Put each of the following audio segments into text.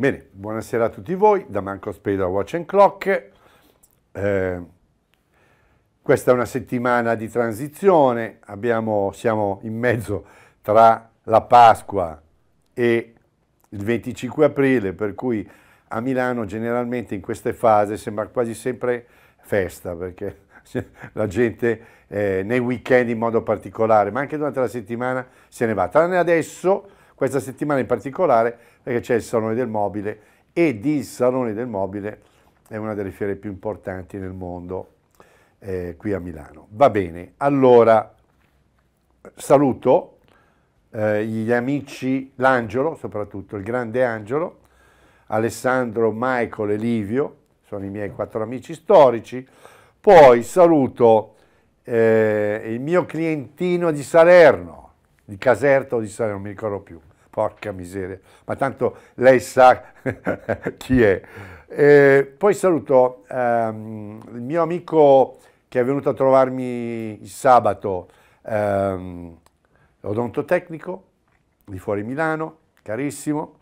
Bene, buonasera a tutti voi, da Manco Speda Watch and Clock. Eh, questa è una settimana di transizione, Abbiamo, siamo in mezzo tra la Pasqua e il 25 aprile, per cui a Milano generalmente in queste fasi sembra quasi sempre festa, perché la gente eh, nei weekend in modo particolare, ma anche durante la settimana se ne va. Tranne adesso questa settimana in particolare perché c'è il Salone del Mobile e di Salone del Mobile è una delle fiere più importanti nel mondo eh, qui a Milano. Va bene, allora saluto eh, gli amici, l'Angelo soprattutto, il grande Angelo, Alessandro, Michael e Livio, sono i miei quattro amici storici, poi saluto eh, il mio clientino di Salerno, di Caserta o di Salerno, non mi ricordo più, Porca miseria, ma tanto lei sa chi è. E poi saluto ehm, il mio amico che è venuto a trovarmi il sabato, ehm, odontotecnico di fuori Milano, carissimo.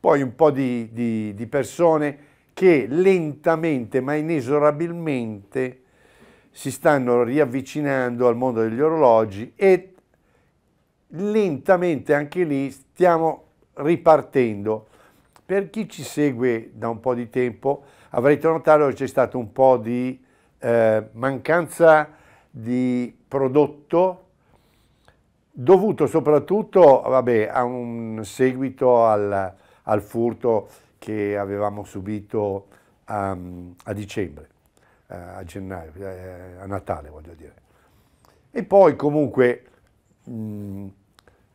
Poi un po' di, di, di persone che lentamente ma inesorabilmente si stanno riavvicinando al mondo degli orologi e lentamente anche lì stiamo ripartendo. Per chi ci segue da un po' di tempo avrete notato che c'è stato un po' di eh, mancanza di prodotto dovuto soprattutto vabbè, a un seguito al, al, furto che avevamo subito a, a dicembre, eh, a gennaio, eh, a Natale voglio dire. E poi comunque mh,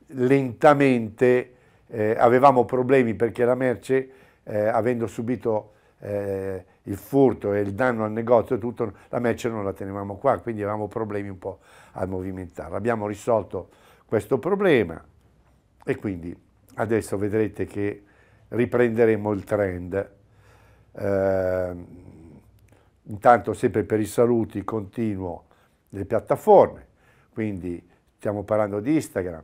lentamente eh, avevamo problemi perché la merce, eh, avendo subito eh, il furto e il danno al negozio tutto, la merce non la tenevamo qua, quindi avevamo problemi un po' a movimentarla. Abbiamo risolto questo problema e quindi adesso vedrete che riprenderemo il trend. Ehm, intanto sempre per i saluti continuo le piattaforme, quindi stiamo parlando di Instagram,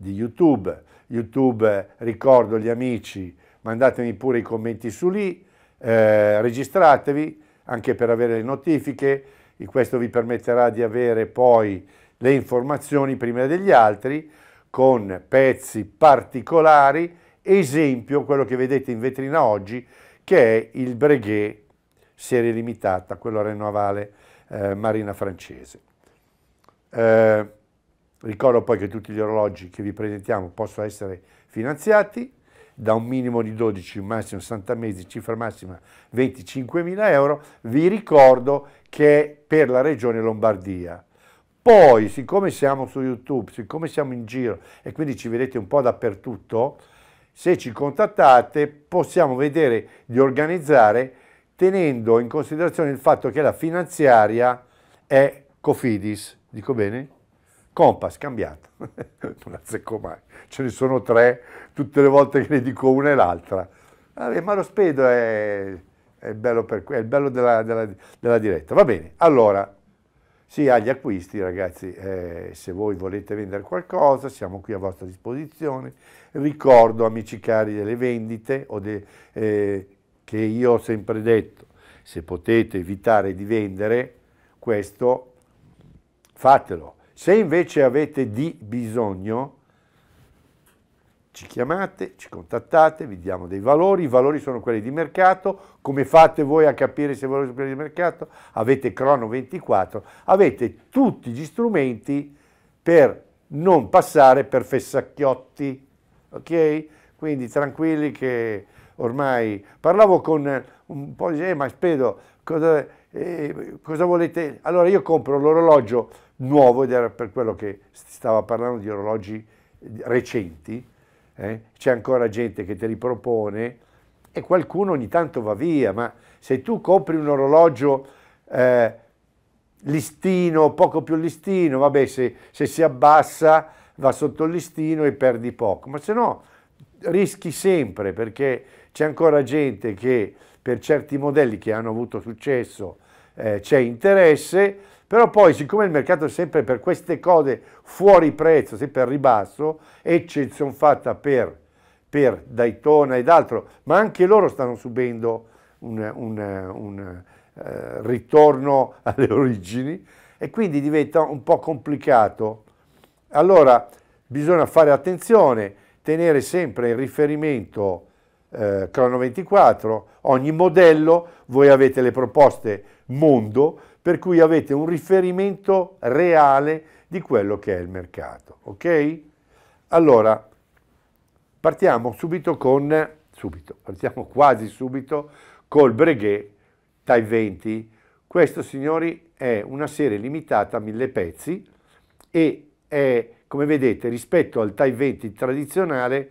di YouTube. YouTube, ricordo gli amici, mandatemi pure i commenti su lì, eh, registratevi anche per avere le notifiche, e questo vi permetterà di avere poi le informazioni prima degli altri con pezzi particolari, esempio quello che vedete in vetrina oggi che è il Breguet serie limitata, quello a Renovale eh, Marina francese. Eh, Ricordo poi che tutti gli orologi che vi presentiamo possono essere finanziati da un minimo di 12, un massimo 60 mesi, cifra massima 25.000 euro. Vi ricordo che è per la regione Lombardia. Poi, siccome siamo su YouTube, siccome siamo in giro e quindi ci vedete un po' dappertutto, se ci contattate possiamo vedere di organizzare tenendo in considerazione il fatto che la finanziaria è Cofidis, dico bene? Compass, cambiato, non azzecco mai, ce ne sono tre, tutte le volte che ne dico una e l'altra. ma lo spedo è, è il bello, per, è bello della, della, della, diretta. Va bene, allora, sì, agli acquisti ragazzi, eh, se voi volete vendere qualcosa siamo qui a vostra disposizione. Ricordo, amici cari, delle vendite de, eh, che io ho sempre detto, se potete evitare di vendere, questo fatelo se invece avete di bisogno, ci chiamate, ci contattate, vi diamo dei valori, i valori sono quelli di mercato, come fate voi a capire se i valori sono quelli di mercato? Avete Crono 24, avete tutti gli strumenti per non passare per fessacchiotti, ok? Quindi tranquilli che ormai parlavo con un po' di eh, ma spedo cosa eh, cosa volete? Allora io compro l'orologio nuovo ed era per quello che stava parlando di orologi eh, recenti, eh? c'è ancora gente che te li propone e qualcuno ogni tanto va via, ma se tu compri un orologio eh, listino, poco più listino, vabbè se, se si abbassa va sotto il listino e perdi poco, ma se no rischi sempre perché c'è ancora gente che per certi modelli che hanno avuto successo eh, c'è interesse, però poi siccome il mercato è sempre per queste cose fuori prezzo, sempre a ribasso, eccezione fatta per, per Daytona ed altro, ma anche loro stanno subendo un, un, un eh, ritorno alle origini e quindi diventa un po' complicato. Allora bisogna fare attenzione, tenere sempre in riferimento eh, Crono 24, ogni modello, voi avete le proposte mondo per cui avete un riferimento reale di quello che è il mercato. Ok? Allora, partiamo subito con, subito, partiamo quasi subito col Breguet Tai 20. Questo, signori, è una serie limitata a mille pezzi e è, come vedete, rispetto al Tai 20 tradizionale,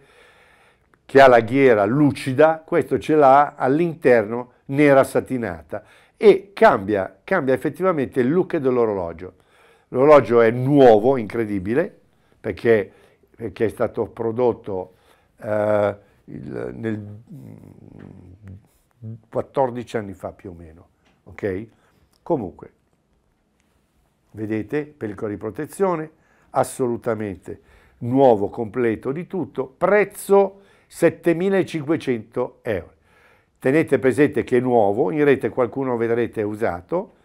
che ha la ghiera lucida, questo ce l'ha all'interno nera satinata e cambia, cambia effettivamente il look dell'orologio. L'orologio è nuovo, incredibile, perché, perché è stato prodotto eh, il, nel 14 mm, anni fa più o meno, ok? Comunque, vedete, pellicola di protezione, assolutamente nuovo, completo di tutto, prezzo 7.500 euro. Tenete presente che è nuovo, in rete qualcuno vedrete usato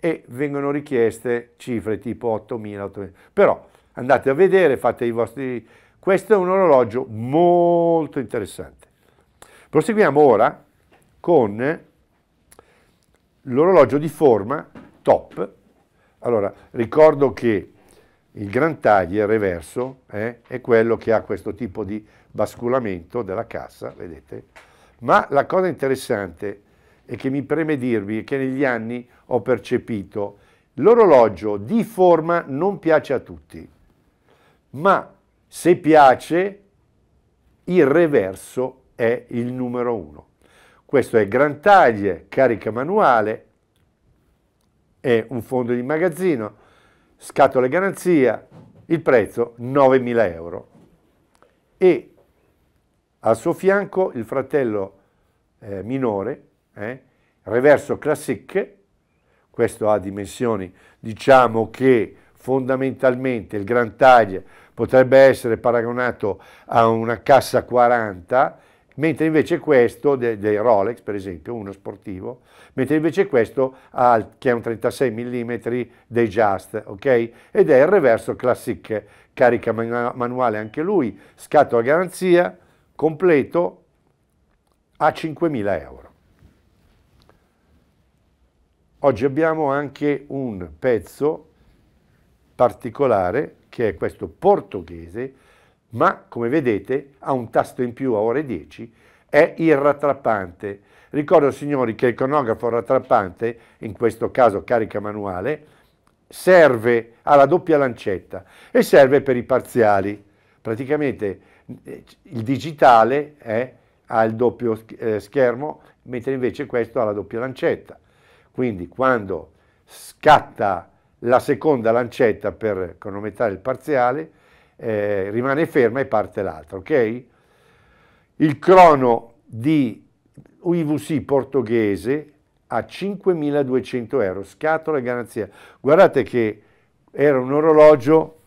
e vengono richieste cifre tipo 8.000, 8.000. Però andate a vedere, fate i vostri... Questo è un orologio molto interessante. Proseguiamo ora con l'orologio di forma top. Allora, ricordo che il gran taglier reverso eh, è quello che ha questo tipo di basculamento della cassa, vedete? Ma la cosa interessante e che mi preme dirvi è che negli anni ho percepito l'orologio di forma non piace a tutti, ma se piace il reverso è il numero uno. Questo è gran taglie, carica manuale, è un fondo di magazzino, scatole garanzia, il prezzo 9.000 euro. E al suo fianco il fratello eh, minore, eh, reverso classique, questo ha dimensioni, diciamo che fondamentalmente il Grand Taglie potrebbe essere paragonato a una cassa 40, mentre invece questo, dei de Rolex per esempio, uno sportivo, mentre invece questo ha, che è un 36 mm dei Just, ok? Ed è il reverso classic, carica manuale anche lui, scatto a garanzia, completo a 5.000 euro. Oggi abbiamo anche un pezzo particolare che è questo portoghese, ma come vedete ha un tasto in più a ore 10, è il rattrappante. Ricordo signori che il cronografo rattrappante, in questo caso carica manuale, serve alla doppia lancetta e serve per i parziali. Praticamente il digitale è, ha il doppio eh, schermo, mentre invece questo ha la doppia lancetta. Quindi quando scatta la seconda lancetta per cronometrare il parziale, eh, rimane ferma e parte l'altra, ok? Il crono di UIVC portoghese a 5.200 euro, scatola e garanzia. Guardate che era un orologio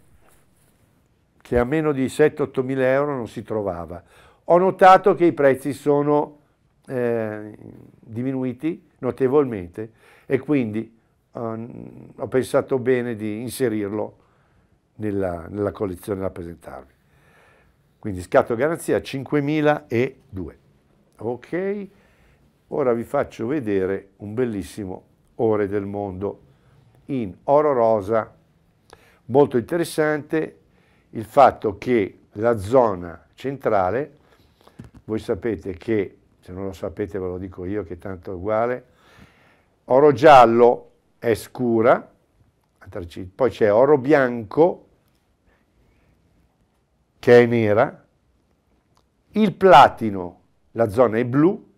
che a meno di 7-8 mila euro non si trovava. Ho notato che i prezzi sono eh, diminuiti notevolmente e quindi um, ho pensato bene di inserirlo nella, nella collezione da presentarvi. Quindi scatto garanzia 5002. Ok, ora vi faccio vedere un bellissimo Ore del Mondo in oro rosa, molto interessante il fatto che la zona centrale, voi sapete che, se non lo sapete ve lo dico io che tanto uguale, oro giallo è scura, poi c'è oro bianco che è nera, il platino, la zona è blu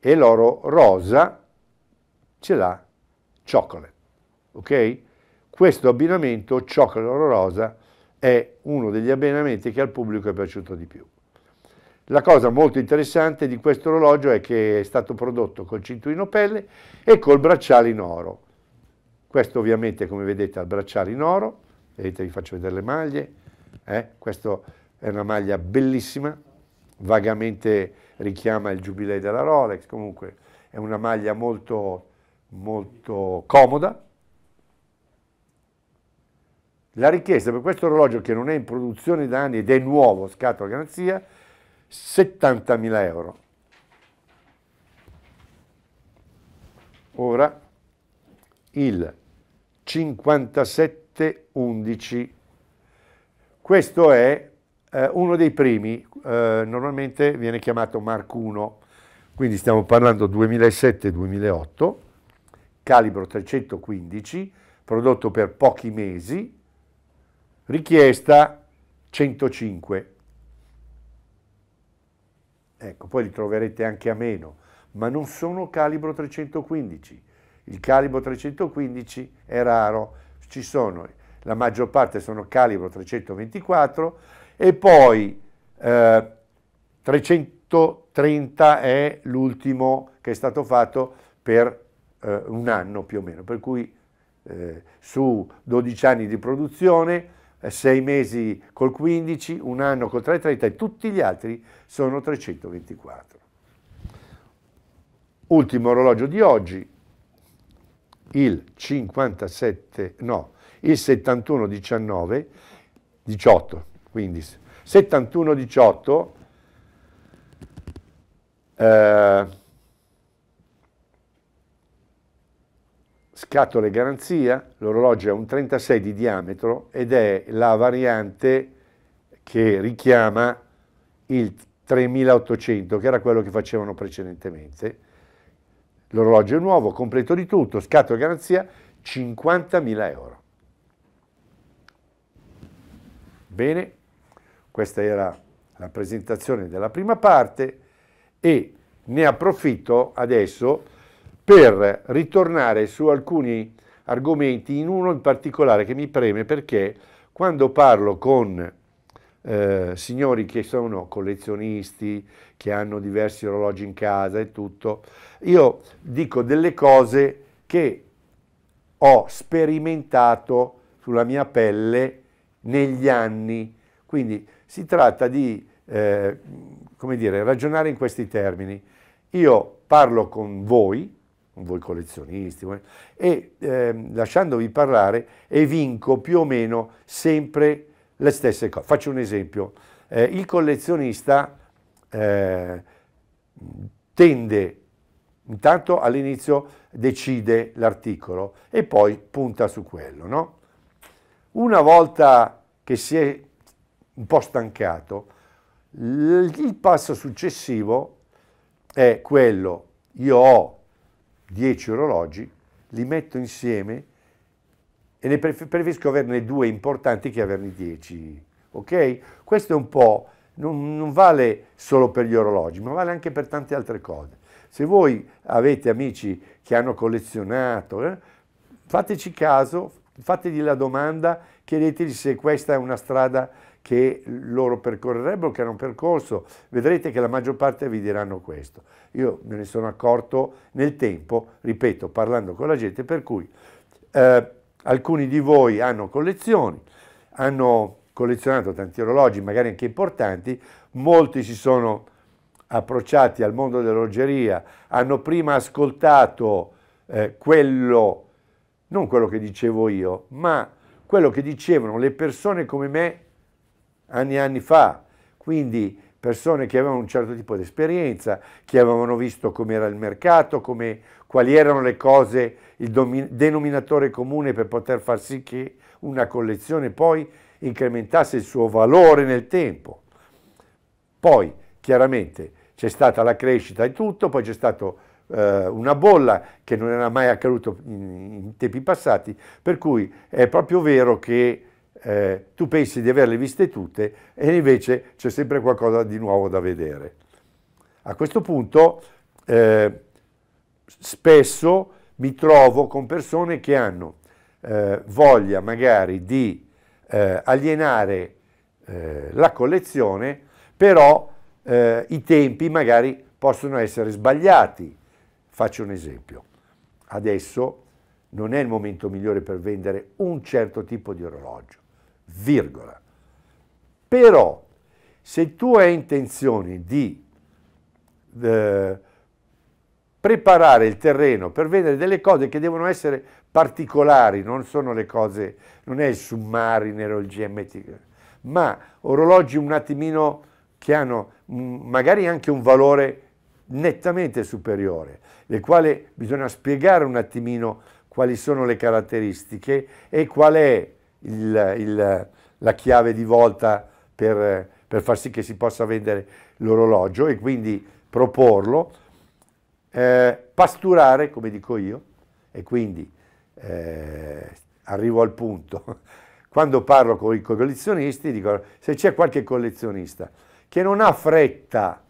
e l'oro rosa ce l'ha cioccolato. ok? Questo abbinamento cioccolato oro rosa è uno degli abbinamenti che al pubblico è piaciuto di più. La cosa molto interessante di questo orologio è che è stato prodotto col cinturino pelle e col bracciale in oro. Questo ovviamente, come vedete, ha il bracciale in oro, vedete vi faccio vedere le maglie, eh? questa è una maglia bellissima, vagamente richiama il giubileo della Rolex, comunque è una maglia molto, molto comoda, la richiesta per questo orologio che non è in produzione da anni ed è nuovo, scatola garanzia, 70.000 euro. Ora il 5711. Questo è eh, uno dei primi, eh, normalmente viene chiamato Mark 1, quindi stiamo parlando 2007-2008, calibro 315, prodotto per pochi mesi, richiesta 105. Ecco, poi li troverete anche a meno, ma non sono calibro 315. Il calibro 315 è raro, ci sono, la maggior parte sono calibro 324 e poi eh, 330 è l'ultimo che è stato fatto per eh, un anno più o meno, per cui eh, su 12 anni di produzione 6 eh, mesi col 15, un anno col 330 e tutti gli altri sono 324. Ultimo orologio di oggi, il 57, no, il 71 19, 18, quindi 71 18 eh, scatole garanzia, l'orologio è un 36 di diametro ed è la variante che richiama il 3800 che era quello che facevano precedentemente. L'orologio è nuovo, completo di tutto, scatole garanzia 50.000 euro. Bene, questa era la presentazione della prima parte e ne approfitto adesso per ritornare su alcuni argomenti, in uno in particolare che mi preme perché quando parlo con eh, signori che sono collezionisti, che hanno diversi orologi in casa e tutto, io dico delle cose che ho sperimentato sulla mia pelle negli anni. Quindi si tratta di eh, come dire, ragionare in questi termini. Io parlo con voi, voi collezionisti, e eh, lasciandovi parlare evinco più o meno sempre le stesse cose. Faccio un esempio, eh, il collezionista eh, tende, intanto all'inizio decide l'articolo e poi punta su quello, no? Una volta che si è un po' stancato, il passo successivo è quello, io ho 10 orologi, li metto insieme e ne preferisco averne due importanti che averne 10. Ok? Questo è un po', non, non vale solo per gli orologi, ma vale anche per tante altre cose. Se voi avete amici che hanno collezionato, eh, fateci caso, fategli la domanda, chiedetegli se questa è una strada che loro percorrerebbero, che hanno percorso, vedrete che la maggior parte vi diranno questo. Io me ne sono accorto nel tempo, ripeto, parlando con la gente, per cui eh, alcuni di voi hanno collezioni, hanno collezionato tanti orologi, magari anche importanti, molti si sono approcciati al mondo dell'orologeria, hanno prima ascoltato eh, quello, non quello che dicevo io, ma quello che dicevano le persone come me anni e anni fa, quindi persone che avevano un certo tipo di esperienza, che avevano visto com'era il mercato, come, quali erano le cose, il denominatore comune per poter far sì che una collezione poi incrementasse il suo valore nel tempo. Poi, chiaramente, c'è stata la crescita e tutto, poi c'è stata eh, una bolla che non era mai accaduto in, in tempi passati, per cui è proprio vero che eh, tu pensi di averle viste tutte e invece c'è sempre qualcosa di nuovo da vedere. A questo punto eh, spesso mi trovo con persone che hanno eh, voglia magari di eh, alienare eh, la collezione, però eh, i tempi magari possono essere sbagliati. Faccio un esempio. Adesso non è il momento migliore per vendere un certo tipo di orologio virgola. Però se tu hai intenzione di eh, preparare il terreno per vendere delle cose che devono essere particolari, non sono le cose, non è il Submariner o il GMT, ma orologi un attimino che hanno mm, magari anche un valore nettamente superiore, le quali bisogna spiegare un attimino quali sono le caratteristiche e qual è il, il, la chiave di volta per, per, far sì che si possa vendere l'orologio e quindi proporlo, eh, pasturare, come dico io, e quindi eh, arrivo al punto. Quando parlo con i collezionisti, dico se c'è qualche collezionista che non ha fretta,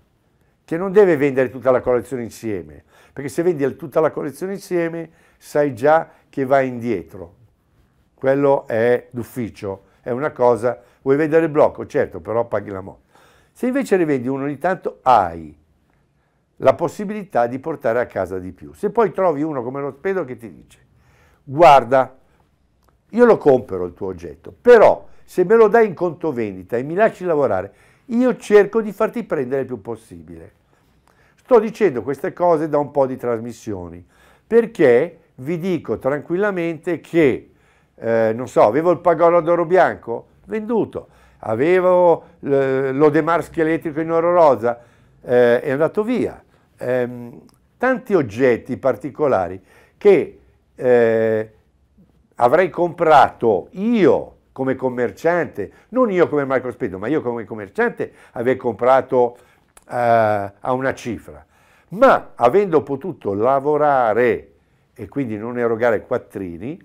che non deve vendere tutta la collezione insieme, perché se vendi tutta la collezione insieme sai già che va indietro quello è d'ufficio, è una cosa, vuoi vendere il blocco? Certo, però paghi la morte. Se invece ne vendi uno ogni tanto hai la possibilità di portare a casa di più. Se poi trovi uno come lo spedo che ti dice, guarda, io lo compro il tuo oggetto, però se me lo dai in conto vendita e mi lasci lavorare, io cerco di farti prendere il più possibile. Sto dicendo queste cose da un po' di trasmissioni, perché vi dico tranquillamente che eh, non so, avevo il Pagolo d'oro bianco, venduto, avevo eh, l'Odemar scheletrico in oro rosa, eh, è andato via. Eh, tanti oggetti particolari che eh, avrei comprato io come commerciante, non io come Marco Spedo, ma io come commerciante avrei comprato eh, a una cifra. Ma avendo potuto lavorare e quindi non erogare quattrini,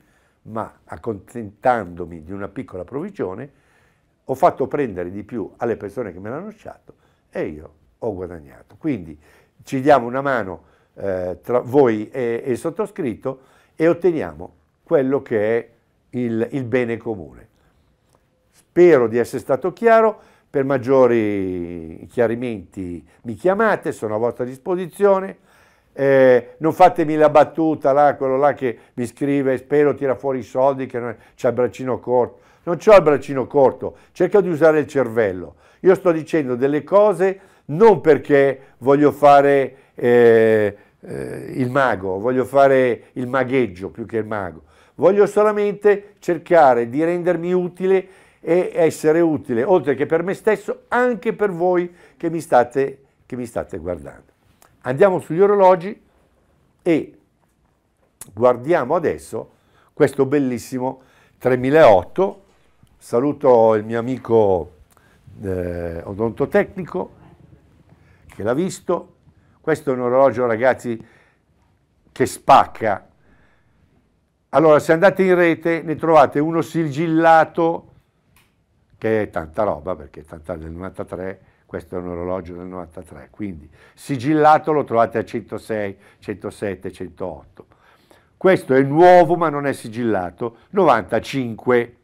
ma accontentandomi di una piccola provvigione ho fatto prendere di più alle persone che me l'hanno lasciato e io ho guadagnato. Quindi ci diamo una mano eh, tra voi e, e, il sottoscritto e otteniamo quello che è il, il bene comune. Spero di essere stato chiaro. Per maggiori chiarimenti mi chiamate, sono a vostra disposizione. Eh, non fatemi la battuta là, quello là che mi scrive, spero tira fuori i soldi che non... c'ha il braccino corto. Non ho il braccino corto, cerco di usare il cervello. Io sto dicendo delle cose non perché voglio fare eh, eh, il mago, voglio fare il magheggio più che il mago. Voglio solamente cercare di rendermi utile e essere utile, oltre che per me stesso, anche per voi che mi state, che mi state guardando. Andiamo sugli orologi e guardiamo adesso questo bellissimo 3008. Saluto il mio amico eh, odontotecnico che l'ha visto. Questo è un orologio, ragazzi, che spacca. Allora, se andate in rete, ne trovate uno sigillato, che è tanta roba, perché è tanta del 93, questo è un orologio del 93, quindi sigillato lo trovate a 106, 107, 108. Questo è nuovo ma non è sigillato, 95.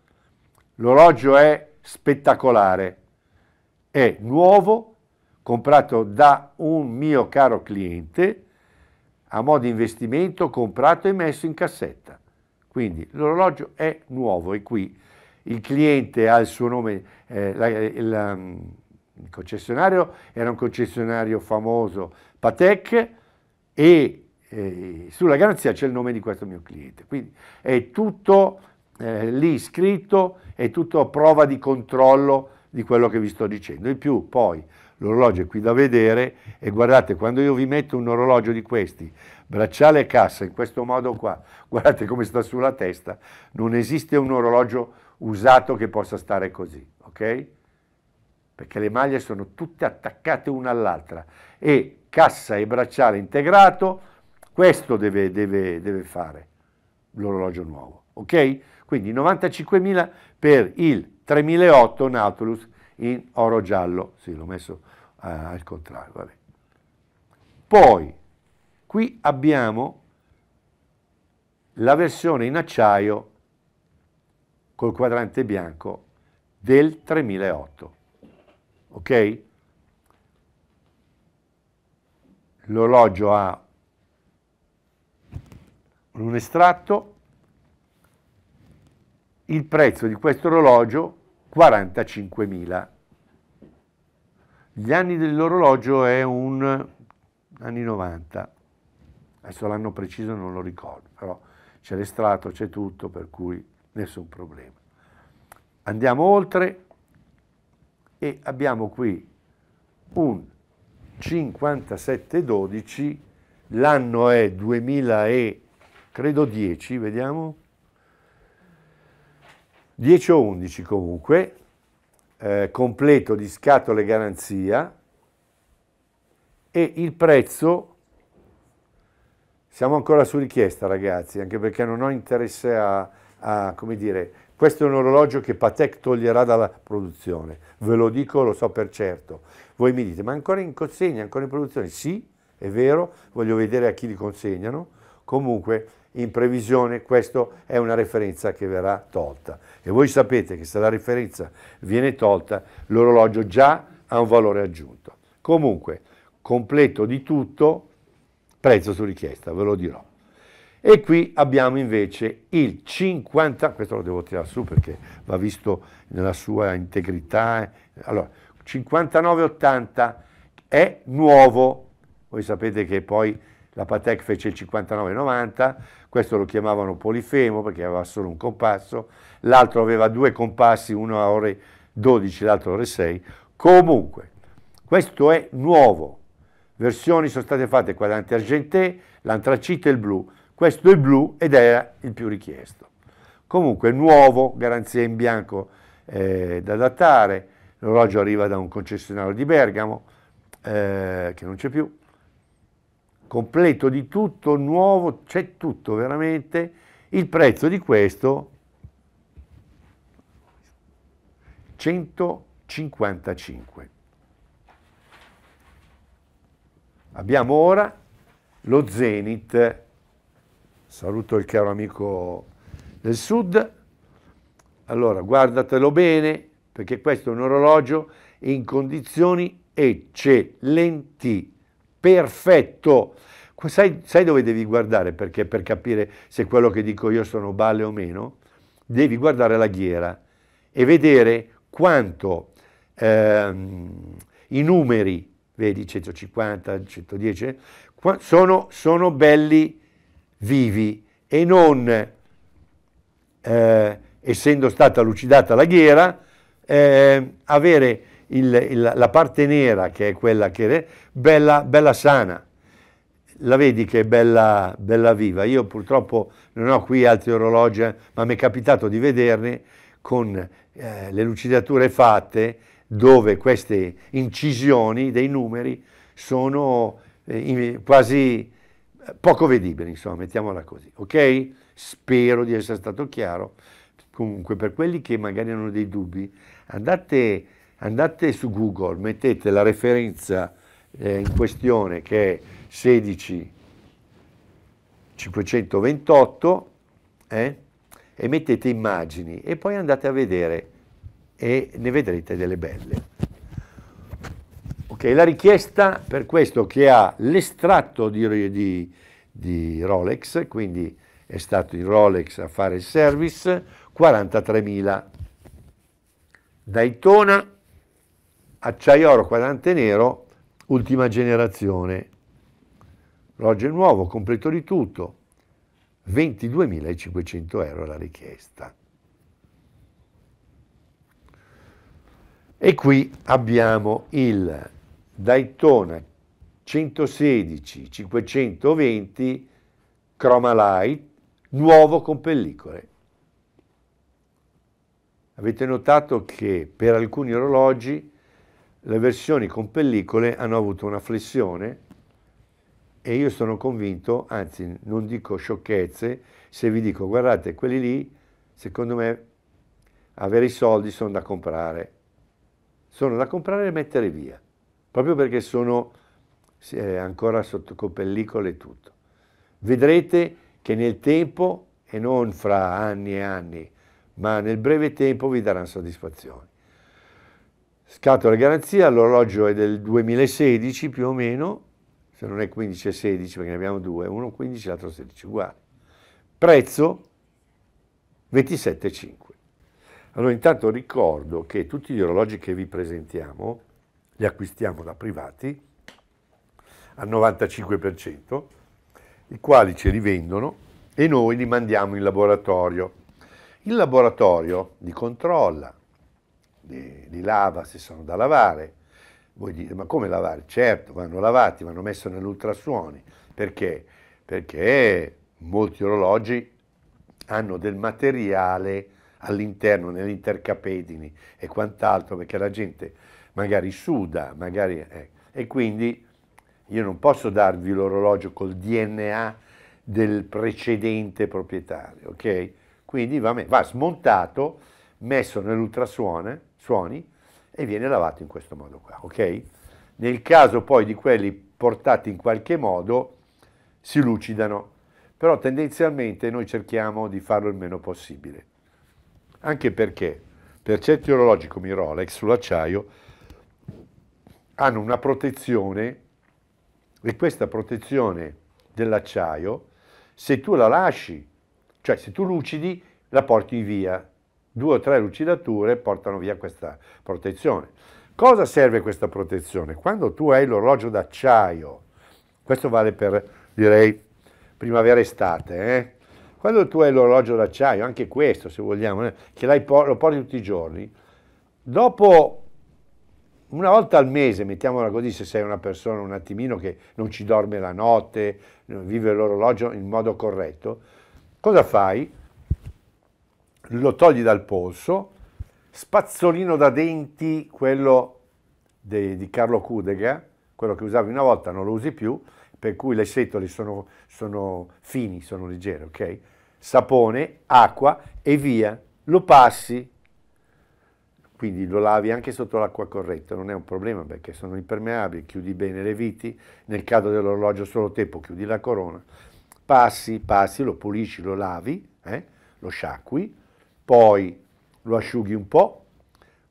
L'orologio è spettacolare, è nuovo, comprato da un mio caro cliente, a modo di investimento, comprato e messo in cassetta. Quindi l'orologio è nuovo, e qui. Il cliente ha il suo nome, eh, la, la, il concessionario era un concessionario famoso, Patek, e eh, sulla garanzia c'è il nome di questo mio cliente. Quindi è tutto eh, lì scritto, è tutto a prova di controllo di quello che vi sto dicendo. In più poi l'orologio è qui da vedere e guardate quando io vi metto un orologio di questi, bracciale e cassa in questo modo qua, guardate come sta sulla testa, non esiste un orologio usato che possa stare così, ok? perché le maglie sono tutte attaccate una all'altra e cassa e bracciale integrato, questo deve, deve, deve fare l'orologio nuovo, ok? Quindi 95.000 per il 3.008 Nautilus in oro giallo, sì l'ho messo eh, al contrario, vabbè. Poi qui abbiamo la versione in acciaio col quadrante bianco del 3008 ok? L'orologio ha un estratto, il prezzo di questo orologio 45.000. Gli anni dell'orologio è un anni 90, adesso l'anno preciso non lo ricordo, però c'è l'estratto, c'è tutto, per cui nessun problema. Andiamo oltre, e abbiamo qui un 5712, l'anno è 2010, vediamo, 10 o 11 comunque, eh, completo di scatole garanzia e il prezzo, siamo ancora su richiesta ragazzi, anche perché non ho interesse a, a come dire, questo è un orologio che Patek toglierà dalla produzione, ve lo dico, lo so per certo. Voi mi dite, ma ancora in consegna, ancora in produzione? Sì, è vero, voglio vedere a chi li consegnano. Comunque, in previsione, questa è una referenza che verrà tolta. E voi sapete che se la referenza viene tolta, l'orologio già ha un valore aggiunto. Comunque, completo di tutto, prezzo su richiesta, ve lo dirò. E qui abbiamo invece il 50, questo lo devo tirare su perché va visto nella sua integrità, eh. allora 59,80 è nuovo, voi sapete che poi la Patek fece il 59,90, questo lo chiamavano polifemo perché aveva solo un compasso, l'altro aveva due compassi, uno a ore 12, l'altro a ore 6, comunque questo è nuovo, versioni sono state fatte qua quadranti argentè, l'antracite e il blu, questo è il blu ed era il più richiesto. Comunque nuovo, garanzia in bianco eh, da adattare, l'orologio arriva da un concessionario di Bergamo, eh, che non c'è più, completo di tutto, nuovo, c'è tutto veramente, il prezzo di questo 155. Abbiamo ora lo Zenith Saluto il caro amico del sud. Allora, guardatelo bene, perché questo è un orologio in condizioni eccellenti, perfetto. Sai, sai, dove devi guardare perché per capire se quello che dico io sono balle o meno? Devi guardare la ghiera e vedere quanto ehm, i numeri, vedi 150, 110, eh, sono, sono belli vivi e non, eh, essendo stata lucidata la ghiera, eh, avere il, il, la parte nera, che è quella che è bella, bella sana. La vedi che è bella, bella viva. Io purtroppo non ho qui altri orologi, ma mi è capitato di vederne con eh, le lucidature fatte dove queste incisioni dei numeri sono eh, quasi poco vedibile, insomma, mettiamola così, ok? Spero di essere stato chiaro. Comunque, per quelli che magari hanno dei dubbi, andate, andate su Google, mettete la referenza eh, in questione che è 16528 eh, e mettete immagini e poi andate a vedere e ne vedrete delle belle. Ok, la richiesta per questo che ha l'estratto di, di, di, Rolex, quindi è stato il Rolex a fare il service, 43.000. Daytona, acciaio quadrante nero, ultima generazione. Roger nuovo, completo di tutto, 22.500 euro la richiesta. E qui abbiamo il Daytona 116 520 Chroma Light nuovo con pellicole. Avete notato che per alcuni orologi le versioni con pellicole hanno avuto una flessione e io sono convinto, anzi non dico sciocchezze, se vi dico guardate quelli lì, secondo me avere i soldi sono da comprare, sono da comprare e mettere via proprio perché sono ancora sotto con e tutto. Vedrete che nel tempo, e non fra anni e anni, ma nel breve tempo vi daranno soddisfazione. Scatola garanzia, l'orologio è del 2016 più o meno, se non è 15 e 16 perché ne abbiamo due, uno 15 e l'altro 16, uguale. Prezzo 27,5. Allora intanto ricordo che tutti gli orologi che vi presentiamo li acquistiamo da privati al 95%, i quali ce li vendono e noi li mandiamo in laboratorio. Il laboratorio li controlla, li, li lava se sono da lavare. Voi dite, ma come lavare? Certo, vanno lavati, vanno messi nell'ultrasuoni. Perché? Perché molti orologi hanno del materiale all'interno, nell'intercapedini e quant'altro, perché la gente magari suda, magari... Eh. E quindi io non posso darvi l'orologio col DNA del precedente proprietario, ok? Quindi va, va smontato, messo nell'ultrasuone, e viene lavato in questo modo qua, ok? Nel caso poi di quelli portati in qualche modo, si lucidano, però tendenzialmente noi cerchiamo di farlo il meno possibile. Anche perché per certi orologi come i Rolex sull'acciaio hanno una protezione e questa protezione dell'acciaio, se tu la lasci, cioè se tu lucidi, la porti via. Due o tre lucidature portano via questa protezione. Cosa serve questa protezione? Quando tu hai l'orologio d'acciaio, questo vale per, direi, primavera-estate, eh? quando tu hai l'orologio d'acciaio, anche questo se vogliamo, eh, che lo porti tutti i giorni, dopo una volta al mese, mettiamola così, se sei una persona un attimino che non ci dorme la notte, vive l'orologio in modo corretto, cosa fai? Lo togli dal polso, spazzolino da denti, quello de, di Carlo Kudega, quello che usavi una volta non lo usi più, per cui le setole sono, sono fini, sono leggere, ok? Sapone, acqua e via, lo passi quindi lo lavi anche sotto l'acqua corretta, non è un problema perché sono impermeabili, chiudi bene le viti, nel caso dell'orologio solo tempo chiudi la corona, passi, passi, lo pulisci, lo lavi, eh, lo sciacqui, poi lo asciughi un po'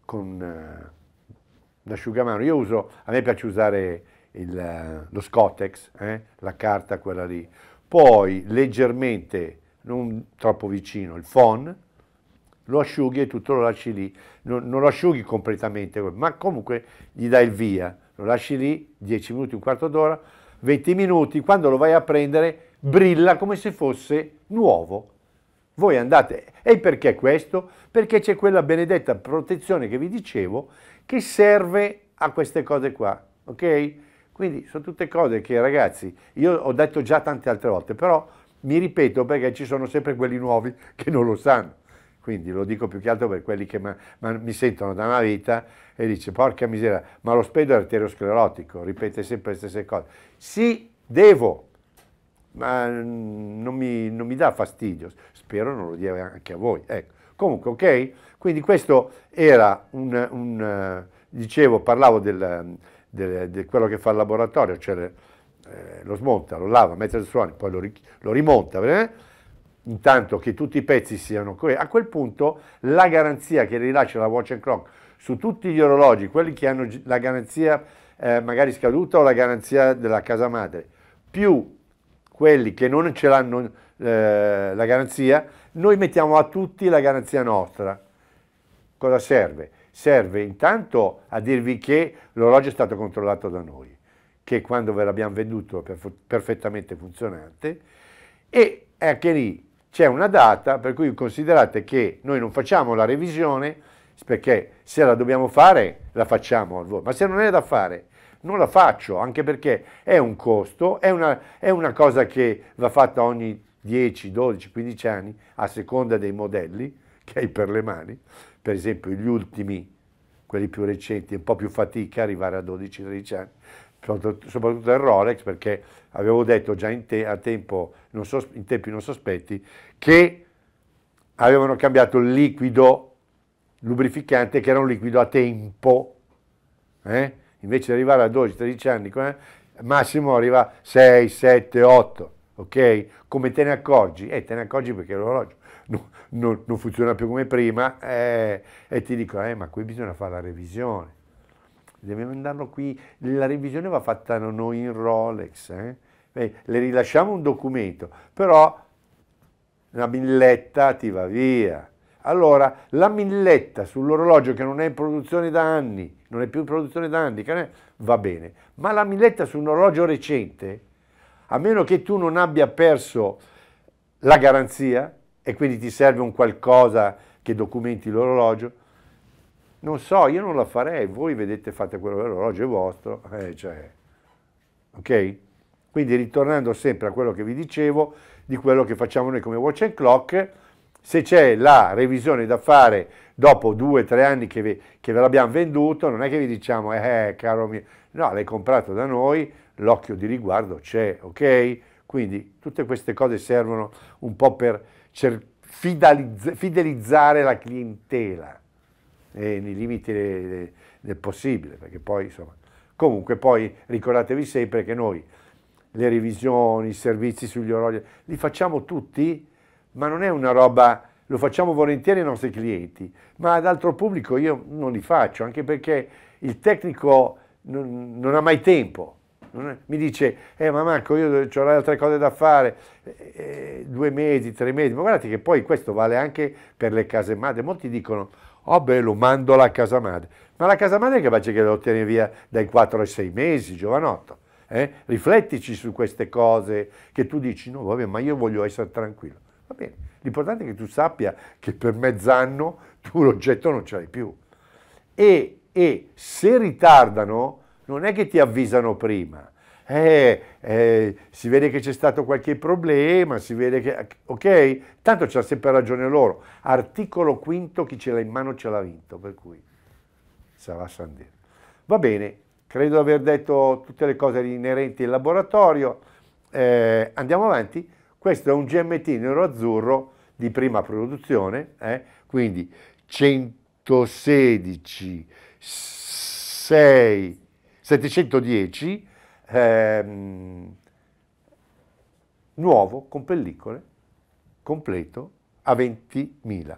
con uh, l'asciugamano. Io uso, a me piace usare il, uh, lo Scotex, eh, la carta quella lì, poi leggermente, non troppo vicino, il phon, lo asciughi e tutto lo lasci lì, non, non, lo asciughi completamente, ma comunque gli dai il via, lo lasci lì 10 minuti, un quarto d'ora, 20 minuti, quando lo vai a prendere brilla come se fosse nuovo. Voi andate, e perché questo? Perché c'è quella benedetta protezione che vi dicevo che serve a queste cose qua, ok? Quindi sono tutte cose che ragazzi, io ho detto già tante altre volte, però mi ripeto perché ci sono sempre quelli nuovi che non lo sanno. Quindi lo dico più che altro per quelli che ma, ma, mi sentono da una vita e dice porca miseria, ma lo spedo è arteriosclerotico, ripete sempre le stesse cose. Sì, devo, ma mm, non mi, non mi dà fastidio, spero non lo dia anche a voi. Ecco. Comunque, ok? Quindi questo era un, un dicevo, parlavo di del, quello che fa il laboratorio, cioè eh, lo smonta, lo lava, mette il suono, poi lo, lo rimonta, eh? intanto che tutti i pezzi siano corretti, a quel punto la garanzia che rilascia la watch and clock su tutti gli orologi, quelli che hanno la garanzia eh, magari scaduta o la garanzia della casa madre, più quelli che non ce l'hanno eh, la garanzia, noi mettiamo a tutti la garanzia nostra. Cosa serve? Serve intanto a dirvi che l'orologio è stato controllato da noi, che quando ve l'abbiamo venduto è perfettamente funzionante e anche lì c'è una data per cui considerate che noi non facciamo la revisione perché se la dobbiamo fare la facciamo al volo, ma se non è da fare non la faccio, anche perché è un costo, è una, è una cosa che va fatta ogni 10, 12, 15 anni a seconda dei modelli che hai per le mani, per esempio gli ultimi, quelli più recenti, è un po' più fatica arrivare a 12-13 anni, soprattutto del Rolex, perché avevo detto già te, a tempo, sos, in tempi non sospetti che avevano cambiato il liquido lubrificante, che era un liquido a tempo, eh? invece di arrivare a 12-13 anni, eh? massimo arriva a 6, 7, 8, ok? Come te ne accorgi? Eh, te ne accorgi perché l'orologio non, non, non funziona più come prima eh, e ti dicono, eh, ma qui bisogna fare la revisione deve mandarlo qui, la revisione va fatta noi in Rolex, eh? Beh, le rilasciamo un documento, però la milletta ti va via. Allora, la milletta sull'orologio che non è in produzione da anni, non è più in produzione da anni, è, va bene, ma la milletta su un orologio recente, a meno che tu non abbia perso la garanzia e quindi ti serve un qualcosa che documenti l'orologio, non so, io non la farei, voi vedete, fate quello dell'orologio vostro, eh, cioè, ok? Quindi ritornando sempre a quello che vi dicevo, di quello che facciamo noi come watch and clock, se c'è la revisione da fare dopo due o tre anni che, vi, che ve l'abbiamo venduto, non è che vi diciamo, eh, eh caro mio, no, l'hai comprato da noi, l'occhio di riguardo c'è, ok? Quindi tutte queste cose servono un po' per fidelizzare la clientela e nei limiti del possibile, perché poi insomma... Comunque poi ricordatevi sempre che noi le revisioni, i servizi sugli orologi, li facciamo tutti, ma non è una roba, lo facciamo volentieri ai nostri clienti, ma ad altro pubblico io non li faccio, anche perché il tecnico non, non ha mai tempo. È, mi dice, eh ma Marco io ho altre cose da fare, eh, due mesi, tre mesi, ma guardate che poi questo vale anche per le case madre, molti dicono oh beh, lo mando alla casa madre. Ma la casa madre è capace che lo tiene via dai 4 ai 6 mesi, giovanotto. Eh? Riflettici su queste cose che tu dici, no vabbè, ma io voglio essere tranquillo. Va bene, l'importante è che tu sappia che per mezz'anno tu l'oggetto non ce l'hai più. E, e se ritardano, non è che ti avvisano prima, eh, eh, si vede che c'è stato qualche problema, si vede che... ok? Tanto c'ha sempre ragione loro. Articolo quinto, chi ce l'ha in mano ce l'ha vinto, per cui sarà Sandero. Va bene, credo di aver detto tutte le cose inerenti al laboratorio. Eh, andiamo avanti. Questo è un GMT nero azzurro di prima produzione, eh? quindi 116, 6, 710 ehm, nuovo con pellicole, completo a 20.000.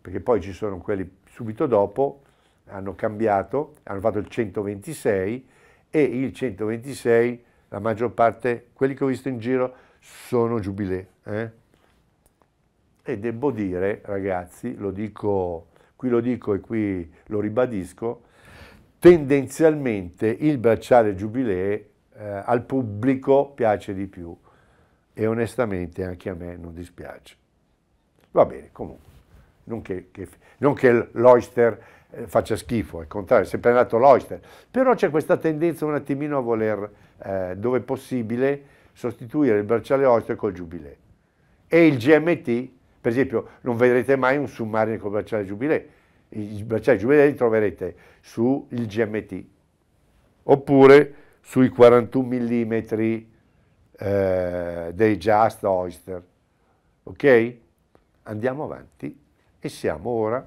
Perché poi ci sono quelli subito dopo, hanno cambiato, hanno fatto il 126 e il 126, la maggior parte, quelli che ho visto in giro, sono giubilè. Eh? E devo dire, ragazzi, lo dico, qui lo dico e qui lo ribadisco, tendenzialmente il bracciale giubilee eh, al pubblico piace di più e onestamente anche a me non dispiace. Va bene, comunque, non che, che, non che l'Oyster eh, faccia schifo, al contrario, è sempre nato l'Oyster, però c'è questa tendenza un attimino a voler, eh, dove possibile, sostituire il bracciale Oyster col giubilee. E il GMT, per esempio, non vedrete mai un submarino col bracciale giubilee, cioè giovedì li troverete sul GMT oppure sui 41 mm eh, dei Just Oyster. Ok? Andiamo avanti e siamo ora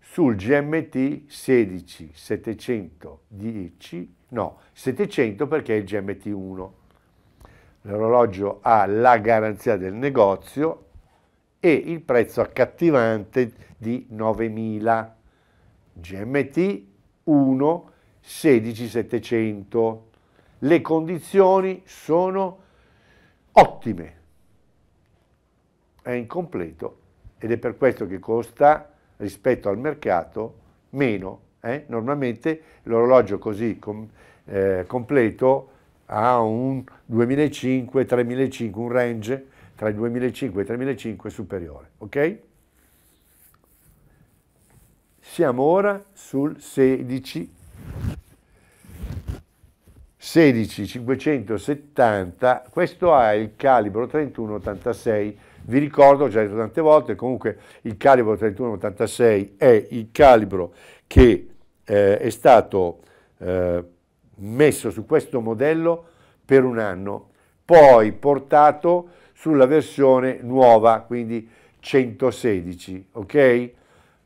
sul GMT 16 710, no, 700 perché è il GMT 1. L'orologio ha la garanzia del negozio e il prezzo accattivante di 9000, GMT 1 16700. Le condizioni sono ottime, è incompleto ed è per questo che costa rispetto al mercato meno. Eh? Normalmente l'orologio così com eh, completo ha un 2005-3005, un range tra il 2005 e il 3005 superiore. Okay? Siamo ora sul 16. 16 570, questo ha il calibro 3186. Vi ricordo, ho già detto tante volte, comunque il calibro 3186 è il calibro che eh, è stato eh, messo su questo modello per un anno, poi portato sulla versione nuova, quindi 116, ok?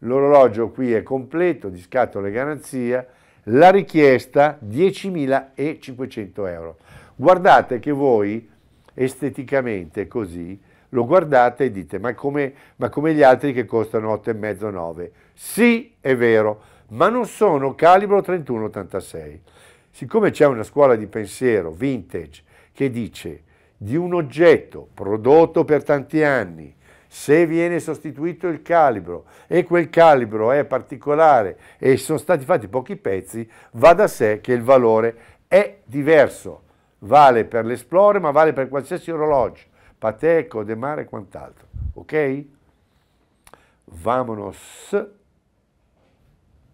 l'orologio qui è completo, di scatole garanzia, la richiesta 10.500 euro. Guardate che voi esteticamente così lo guardate e dite ma come, ma come gli altri che costano 8,5 9 sì è vero ma non sono calibro 3186 siccome c'è una scuola di pensiero vintage che dice di un oggetto prodotto per tanti anni se viene sostituito il calibro e quel calibro è particolare e sono stati fatti pochi pezzi, va da sé che il valore è diverso, vale per l'Explorer ma vale per qualsiasi orologio, Pateco, De Mare e quant'altro, ok? Vamonos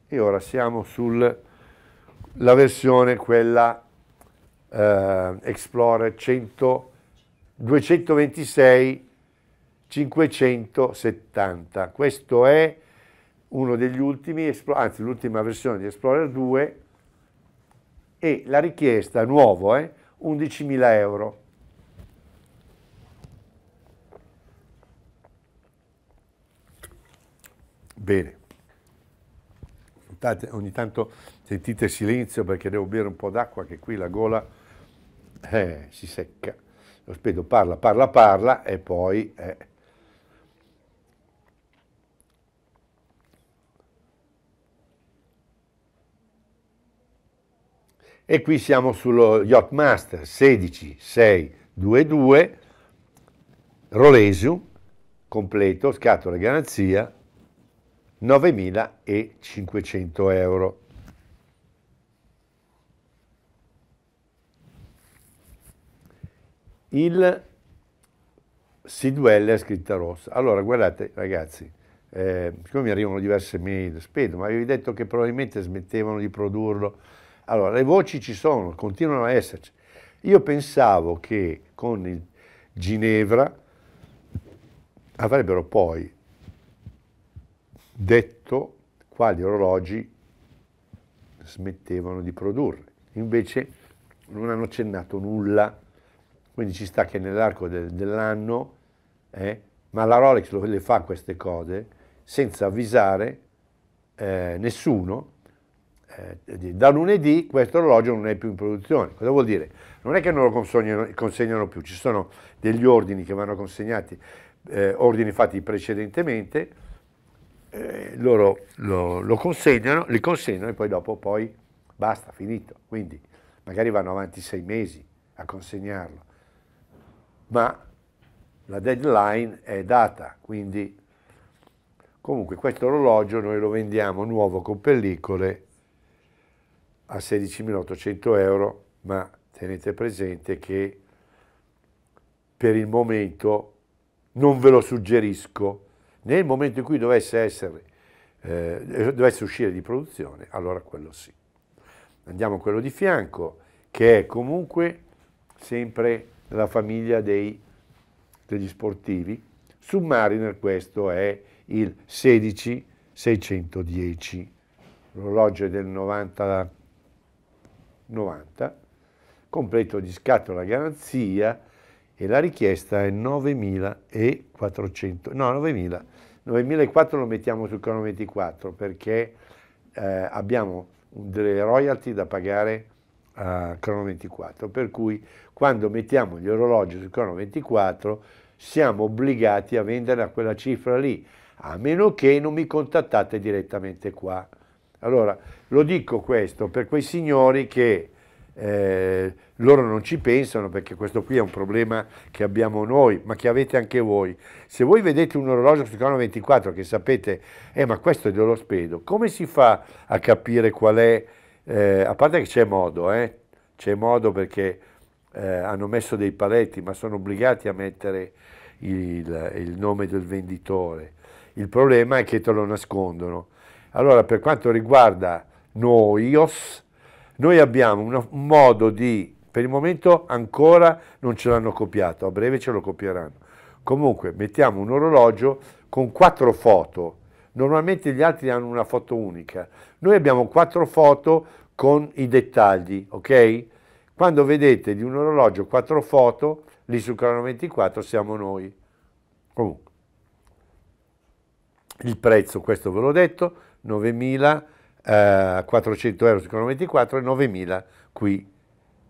e ora siamo sulla versione quella eh, Explorer 100, 226 570. Questo è uno degli ultimi, anzi l'ultima versione di Explorer 2 e la richiesta nuovo è eh, 11.000 euro. Bene, ogni tanto sentite il silenzio perché devo bere un po' d'acqua che qui la gola eh, si secca. Lo spedo parla, parla, parla e poi... Eh, E qui siamo sullo Yacht Master 16622, Rolesium, completo, scatola garanzia, 9.500 euro. Il Sidwell è scritta rossa. Allora, guardate ragazzi, eh, siccome mi arrivano diverse mail, spero, ma avevi detto che probabilmente smettevano di produrlo allora, le voci ci sono, continuano a esserci. Io pensavo che con il Ginevra avrebbero poi detto quali orologi smettevano di produrre. Invece non hanno accennato nulla, quindi ci sta che nell'arco de, dell'anno, eh, ma la Rolex lo, le fa queste cose senza avvisare eh, nessuno eh, da lunedì questo orologio non è più in produzione. Cosa vuol dire? Non è che non lo consegnano, consegnano più, ci sono degli ordini che vanno consegnati, eh, ordini fatti precedentemente, eh, loro lo, lo, consegnano, li consegnano e poi dopo poi basta, finito. Quindi magari vanno avanti sei mesi a consegnarlo, ma la deadline è data, quindi comunque questo orologio noi lo vendiamo nuovo con pellicole a 16.800 euro, ma tenete presente che per il momento non ve lo suggerisco, nel momento in cui dovesse, essere, eh, eh, dovesse uscire di produzione, allora quello sì. Andiamo a quello di fianco, che è comunque sempre la famiglia dei, degli sportivi. Submariner questo è il 16610, l'orologio del 90 90, completo di scatto la garanzia e la richiesta è 9.400, no 9.000, 9.004 lo mettiamo sul cono 24 perché eh, abbiamo delle royalty da pagare a crono 24, per cui quando mettiamo gli orologi sul crono 24 siamo obbligati a vendere a quella cifra lì, a meno che non mi contattate direttamente qua. Allora, lo dico questo per quei signori che eh, loro non ci pensano perché questo qui è un problema che abbiamo noi, ma che avete anche voi. Se voi vedete un orologio sul canale 24 che sapete, eh ma questo è dello spedo, come si fa a capire qual è, eh, a parte che c'è modo, eh? c'è modo perché eh, hanno messo dei paletti, ma sono obbligati a mettere il, il nome del venditore. Il problema è che te lo nascondono. Allora, per quanto riguarda noios, noi abbiamo un modo di, per il momento ancora non ce l'hanno copiato, a breve ce lo copieranno. Comunque mettiamo un orologio con quattro foto, normalmente gli altri hanno una foto unica, noi abbiamo quattro foto con i dettagli, ok? Quando vedete di un orologio quattro foto, lì sul canale 24 siamo noi. Comunque, il prezzo, questo ve l'ho detto, 9.000 eh, 400 euro su Canale 24 e 9.000 qui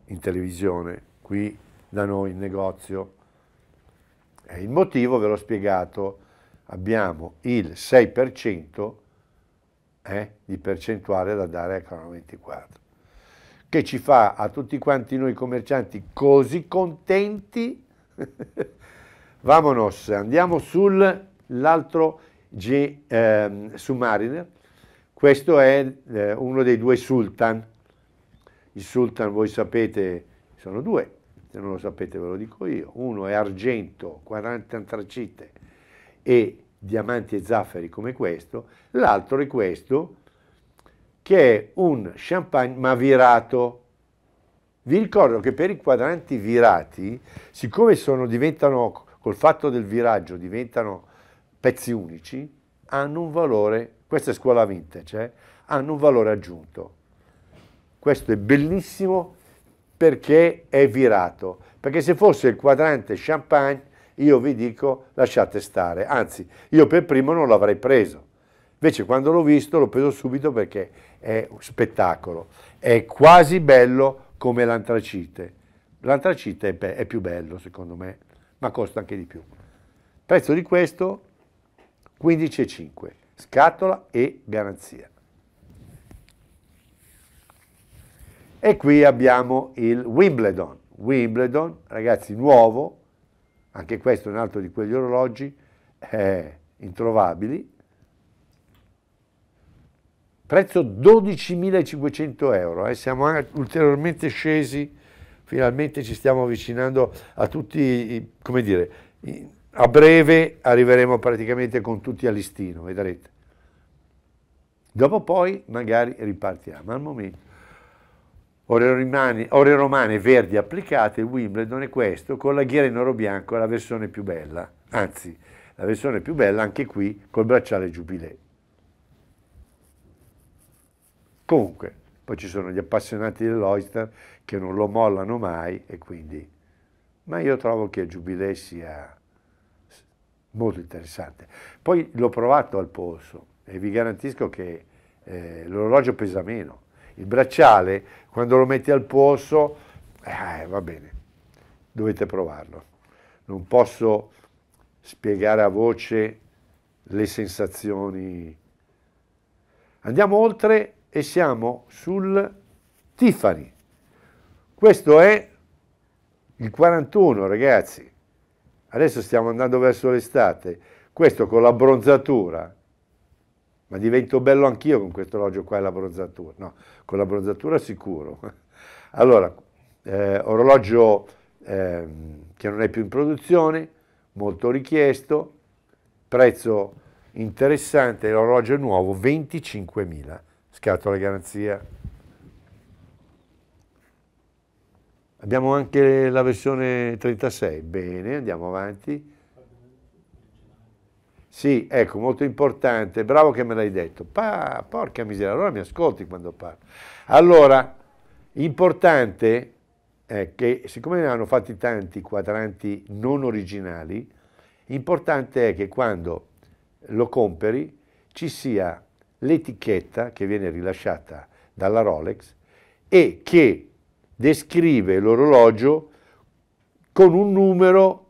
in televisione, qui da noi in negozio. E il motivo ve l'ho spiegato, abbiamo il 6% eh, di percentuale da dare al Canale 24 che ci fa a tutti quanti noi commercianti così contenti. Vamonos, andiamo sull'altro G eh, su Mariner. Questo è eh, uno dei due sultan. Il sultan, voi sapete, sono due, se non lo sapete ve lo dico io. Uno è argento, 40 antracite e diamanti e zafferi come questo. L'altro è questo, che è un champagne ma virato. Vi ricordo che per i quadranti virati, siccome sono, diventano, col fatto del viraggio, diventano pezzi unici, hanno un valore questa scuola vintage, eh, hanno un valore aggiunto. Questo è bellissimo perché è virato, perché se fosse il quadrante champagne io vi dico lasciate stare, anzi io per primo non l'avrei preso, invece quando l'ho visto l'ho preso subito perché è un spettacolo, è quasi bello come l'antracite, l'antracite è, è più bello secondo me, ma costa anche di più. Prezzo di questo 15,5 scatola e garanzia. E qui abbiamo il Wimbledon, Wimbledon, ragazzi, nuovo, anche questo è un altro di quegli orologi eh, introvabili, prezzo 12.500 euro, eh, siamo ulteriormente scesi, finalmente ci stiamo avvicinando a tutti, come dire, i, a breve arriveremo praticamente con tutti a listino, vedrete. Dopo poi magari ripartiamo, al momento ore, rimane, ore romane verdi applicate, Wimbledon è questo, con la ghiera in oro bianco è la versione più bella, anzi la versione più bella anche qui col bracciale giubileo. Comunque, poi ci sono gli appassionati dell'Oyster che non lo mollano mai e quindi... Ma io trovo che il giubileo sia molto interessante. Poi l'ho provato al polso e vi garantisco che eh, l'orologio pesa meno. Il bracciale, quando lo metti al polso, eh, va bene, dovete provarlo. Non posso spiegare a voce le sensazioni. Andiamo oltre e siamo sul Tiffany. Questo è il 41, ragazzi. Adesso stiamo andando verso l'estate, questo con l'abbronzatura, ma divento bello anch'io con questo orologio qua e la no, con l'abbronzatura sicuro. Allora, eh, orologio eh, che non è più in produzione, molto richiesto, prezzo interessante, l'orologio nuovo 25.000, scatto garanzia. Abbiamo anche la versione 36, bene, andiamo avanti. Sì, ecco, molto importante, bravo che me l'hai detto. Pa, porca miseria, allora mi ascolti quando parlo. Allora, importante è che siccome ne hanno fatti tanti quadranti non originali, importante è che quando lo compri ci sia l'etichetta che viene rilasciata dalla Rolex e che descrive l'orologio con un numero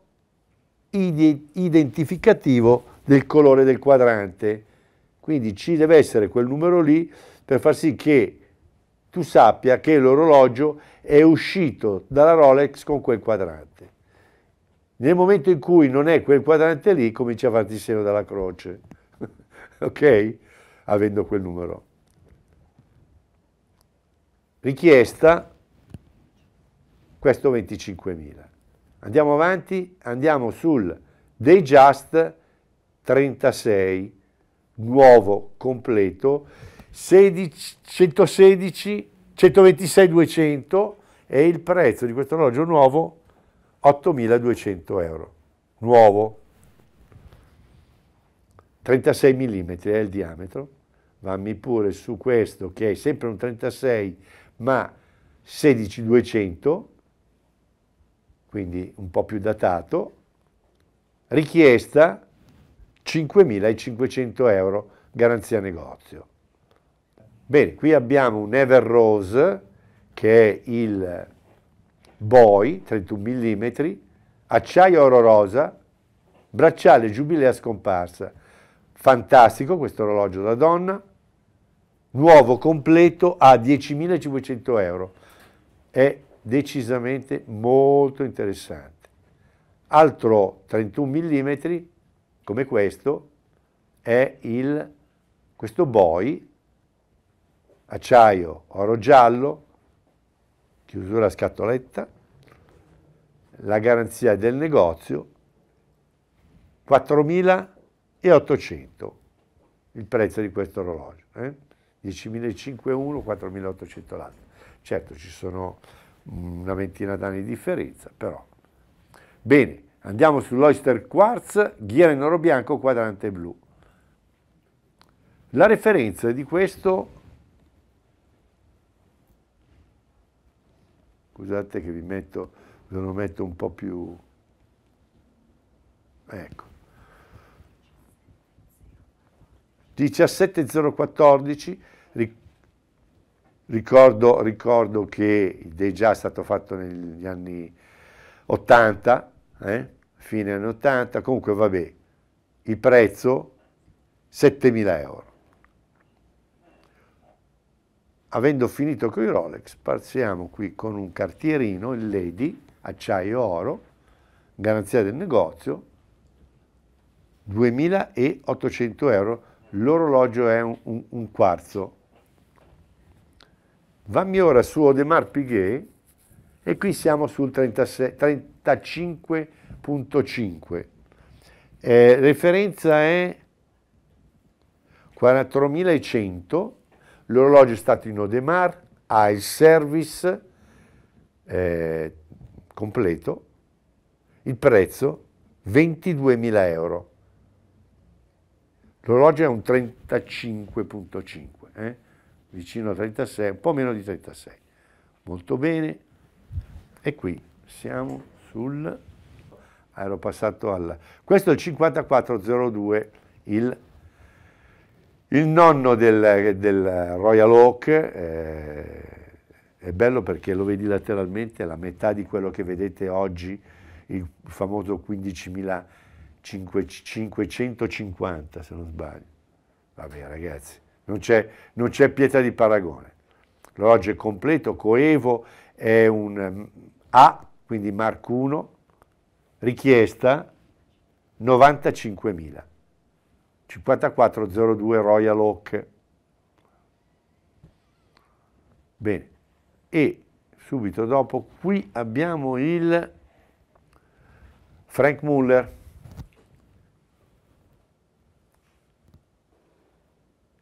identificativo del colore del quadrante. Quindi ci deve essere quel numero lì per far sì che tu sappia che l'orologio è uscito dalla Rolex con quel quadrante. Nel momento in cui non è quel quadrante lì, comincia a farti il seno della croce, ok? Avendo quel numero. Richiesta questo 25.000. Andiamo avanti, andiamo sul Day Just 36, nuovo, completo, 16, 116, 126, 200 e il prezzo di questo orologio nuovo 8.200 euro, nuovo, 36 mm è il diametro, vammi pure su questo che è sempre un 36 ma 16,200 quindi un po' più datato, richiesta 5.500 euro garanzia negozio. Bene, qui abbiamo un Ever Rose che è il Boy 31 mm, acciaio oro rosa, bracciale giubilea scomparsa. Fantastico questo orologio da donna, nuovo completo a 10.500 euro. È decisamente molto interessante. Altro 31 mm come questo è il, questo Boi, acciaio oro giallo, chiusura scatoletta, la garanzia del negozio 4.800 il prezzo di questo orologio, eh? 10.501, 4.800 l'altro. Certo ci sono una ventina d'anni di differenza, però. Bene, andiamo sull'Oyster Quartz, ghiera in oro bianco, quadrante blu. La referenza di questo, scusate che vi metto, ve lo metto un po' più, ecco, 17014, Ricordo, ricordo che è già stato fatto negli anni 80, eh? fine anni 80, comunque vabbè, il prezzo 7.000 euro. Avendo finito con i Rolex, partiamo qui con un cartierino, il Lady, acciaio oro, garanzia del negozio, 2.800 euro, l'orologio è un, un, un quarzo, Vammi ora su Odemar Piguet e qui siamo sul 35.5. Eh, referenza è 4.100, l'orologio è stato in Odemar, ha il service eh, completo, il prezzo 22.000 euro. L'orologio è un 35.5. Eh? vicino a 36, un po' meno di 36. Molto bene. E qui siamo sul... ero passato al... Questo è il 5402, il, il nonno del, del, Royal Oak. Eh, è bello perché lo vedi lateralmente, la metà di quello che vedete oggi, il famoso 15.550 se non sbaglio. Vabbè ragazzi non c'è, pietà di paragone. L'orologio è completo, coevo, è un mm, A, quindi Mark 1, richiesta 95.000, 5402 Royal Oak. Bene, e subito dopo qui abbiamo il Frank Muller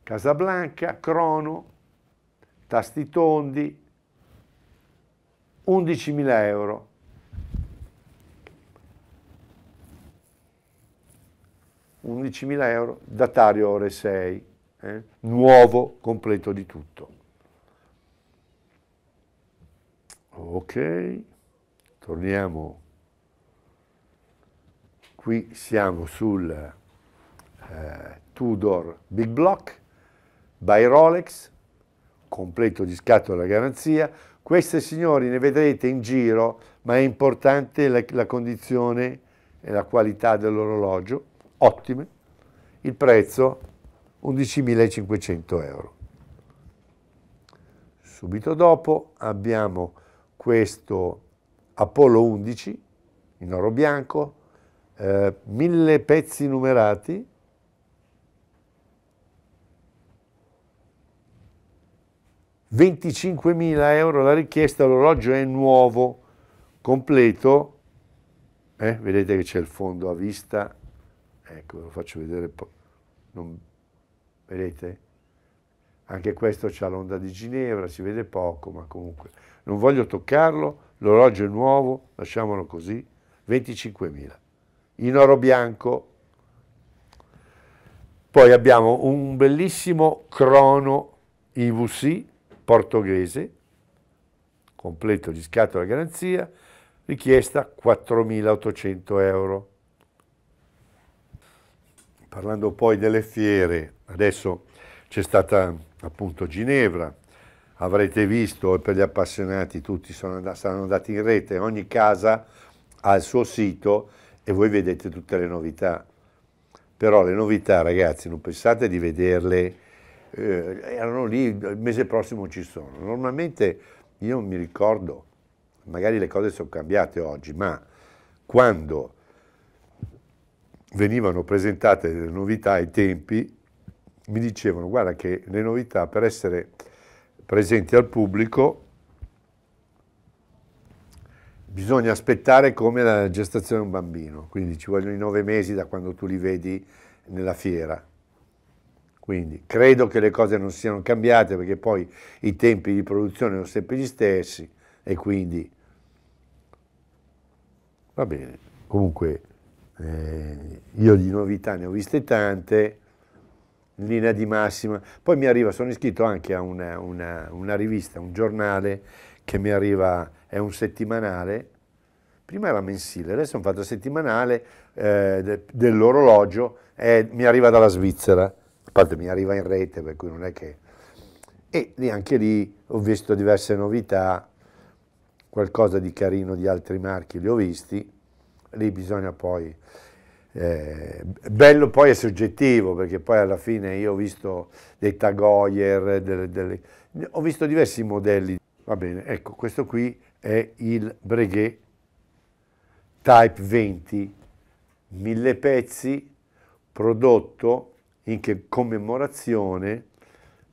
Casablanca, Crono, Tasti Tondi, 11.000 euro. Undicimila euro, datario ore 6, eh? nuovo, completo di tutto. Ok, torniamo. Qui siamo sul eh, Tudor Big Block by Rolex, completo di scatto della garanzia. Queste signori ne vedrete in giro, ma è importante la, la condizione e la qualità dell'orologio, ottime. Il prezzo 11.500 euro. Subito dopo abbiamo questo Apollo 11 in oro bianco, eh, mille pezzi numerati, 25.000 euro la richiesta, l'orologio è nuovo, completo, eh, vedete che c'è il fondo a vista, ecco ve lo faccio vedere non, vedete? Anche questo ha l'onda di Ginevra, si vede poco, ma comunque non voglio toccarlo, l'orologio è nuovo, lasciamolo così, 25.000, in oro bianco. Poi abbiamo un bellissimo crono IVC portoghese, completo di scatola garanzia, richiesta 4.800 euro. Parlando poi delle fiere, adesso c'è stata appunto Ginevra, avrete visto, per gli appassionati tutti sono saranno andati in rete, ogni casa ha il suo sito e voi vedete tutte le novità. Però le novità ragazzi non pensate di vederle eh, erano lì, il mese prossimo ci sono. Normalmente io mi ricordo, magari le cose sono cambiate oggi, ma quando venivano presentate le novità ai tempi, mi dicevano guarda che le novità per essere presenti al pubblico bisogna aspettare come la gestazione di un bambino, quindi ci vogliono i nove mesi da quando tu li vedi nella fiera. Quindi credo che le cose non siano cambiate perché poi i tempi di produzione sono sempre gli stessi e quindi va bene. Comunque eh, io di novità ne ho viste tante, in linea di massima. Poi mi arriva, sono iscritto anche a una, una, una rivista, un giornale che mi arriva, è un settimanale, prima era mensile, adesso è un fatto settimanale eh, de, dell'orologio, e mi arriva dalla Svizzera a parte mi arriva in rete, per cui non è che... E anche lì ho visto diverse novità, qualcosa di carino di altri marchi li ho visti, lì bisogna poi... Eh, bello poi è soggettivo, perché poi alla fine io ho visto dei Tag delle, delle, ho visto diversi modelli. Va bene, ecco, questo qui è il Breguet Type 20, mille pezzi, prodotto in che commemorazione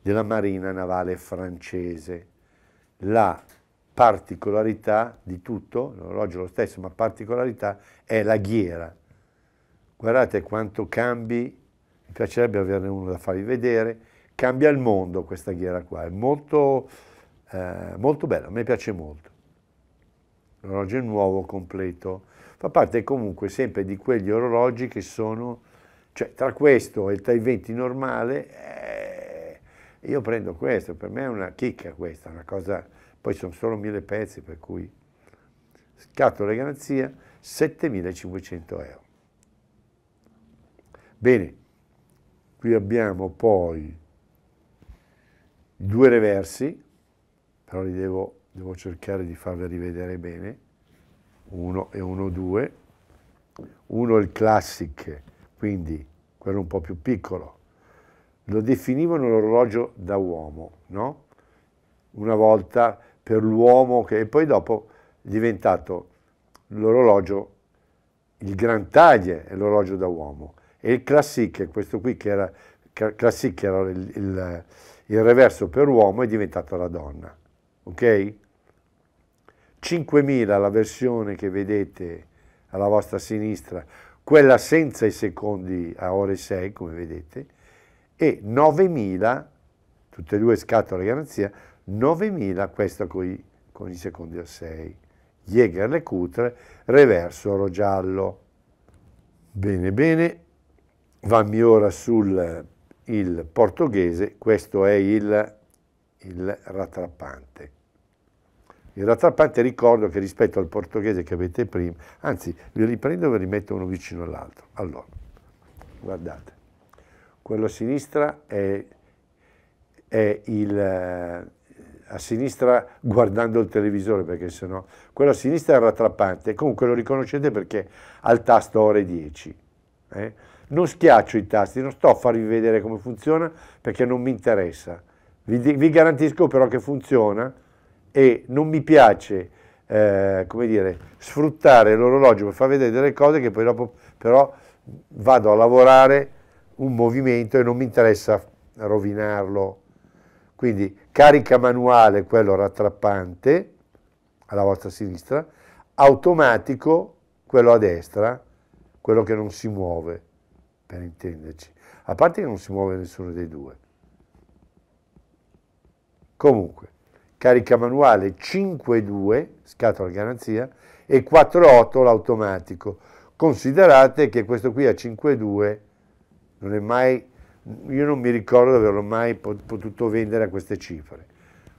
della Marina Navale francese. La particolarità di tutto, l'orologio è lo stesso, ma particolarità è la ghiera. Guardate quanto cambi, mi piacerebbe averne uno da farvi vedere, cambia il mondo questa ghiera qua, è molto, eh, molto bella, a me piace molto. L'orologio è nuovo, completo, fa parte comunque sempre di quegli orologi che sono cioè, tra questo e il 320 normale, eh, io prendo questo, per me è una chicca questa, una cosa, poi sono solo mille pezzi, per cui scatto la garanzia, 7.500 euro. Bene, qui abbiamo poi due reversi, però li devo, devo cercare di farli rivedere bene, uno e uno due, Uno è il classic quindi quello un po' più piccolo. Lo definivano l'orologio da uomo, no? Una volta per l'uomo che e poi dopo è diventato l'orologio, il gran Taglie è l'orologio da uomo e il Classique, questo qui che era, classique era il, il, il reverso per l'uomo, è diventato la donna, ok? 5000 la versione che vedete alla vostra sinistra quella senza i secondi a ore 6, come vedete, e 9.000, tutte e due scatole di garanzia, 9.000 questa con, con i, secondi a 6. Jäger le cutre, reverso oro giallo. Bene, bene, vammi ora sul eh, portoghese, questo è il, il rattrappante d'altra parte ricordo che rispetto al portoghese che avete prima, anzi li riprendo e vi rimetto uno vicino all'altro. Allora, guardate, quello a sinistra è, è il, eh, a sinistra guardando il televisore perché sennò quello a sinistra è il rattrappante comunque lo riconoscete perché ha il tasto ore 10 eh? non schiaccio i tasti non sto a farvi vedere come funziona perché non mi interessa vi, vi garantisco però che funziona e non mi piace eh, come dire, sfruttare l'orologio per far vedere delle cose che poi dopo però vado a lavorare un movimento e non mi interessa rovinarlo. Quindi carica manuale, quello rattrappante, alla vostra sinistra, automatico, quello a destra, quello che non si muove, per intenderci. A parte che non si muove nessuno dei due. Comunque, carica manuale 5.2, scatola garanzia, e 4.8 l'automatico. Considerate che questo qui a 5.2 non è mai, io non mi ricordo di averlo mai potuto vendere a queste cifre,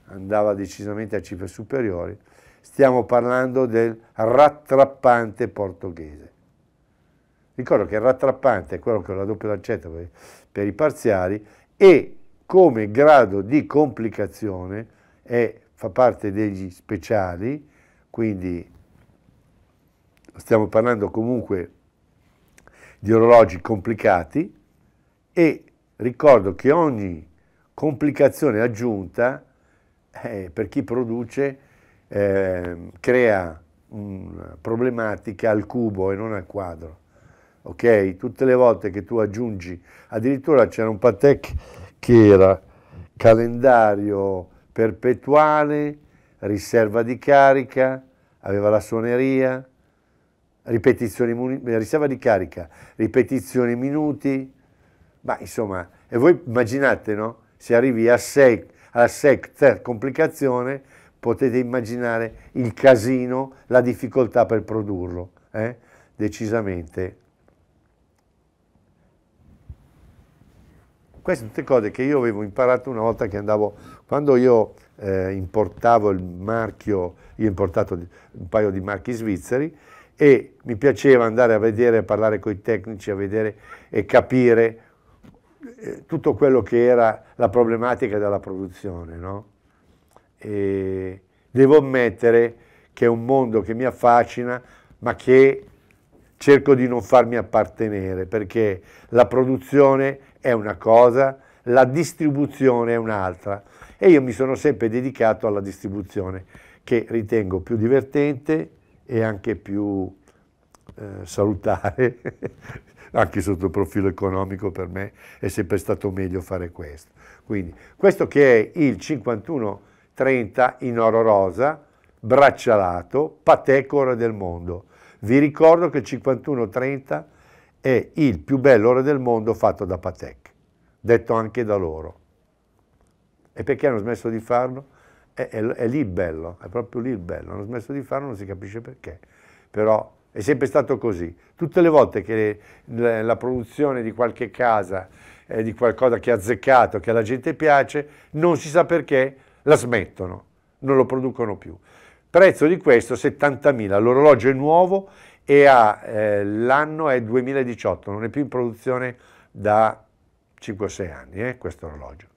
andava decisamente a cifre superiori. Stiamo parlando del rattrappante portoghese. Ricordo che il rattrappante è quello che ho la doppia lancetta per, per i parziali e come grado di complicazione è, fa parte degli speciali, quindi stiamo parlando comunque di orologi complicati e ricordo che ogni complicazione aggiunta eh, per chi produce eh, crea una problematica al cubo e non al quadro. Ok? Tutte le volte che tu aggiungi, addirittura c'era un Patek che era calendario perpetuale, riserva di carica, aveva la suoneria, eh, riserva di carica, ripetizioni minuti, ma insomma, e voi immaginate, no? Se arrivi a sec, alla sec complicazione, potete immaginare il casino, la difficoltà per produrlo, eh? decisamente. Queste sono tutte cose che io avevo imparato una volta che andavo quando io eh, importavo il marchio, io ho importato un paio di marchi svizzeri e mi piaceva andare a vedere, a parlare con i tecnici, a vedere e capire eh, tutto quello che era la problematica della produzione. No? devo ammettere che è un mondo che mi affascina, ma che cerco di non farmi appartenere, perché la produzione è una cosa, la distribuzione è un'altra e io mi sono sempre dedicato alla distribuzione che ritengo più divertente e anche più eh, salutare, anche sotto il profilo economico per me è sempre stato meglio fare questo. Quindi questo che è il 5130 in oro rosa, braccialato, patecora del mondo. Vi ricordo che il 5130 è il più bello ore del mondo fatto da Patek, detto anche da loro. E perché hanno smesso di farlo? È, è, è, lì il bello, è proprio lì il bello. Hanno smesso di farlo, non si capisce perché. Però è sempre stato così. Tutte le volte che le, la produzione di qualche casa, eh, di qualcosa che ha azzeccato, che alla gente piace, non si sa perché, la smettono, non lo producono più. Prezzo di questo 70.000, l'orologio è nuovo e eh, l'anno è 2018, non è più in produzione da 5-6 anni eh, questo orologio.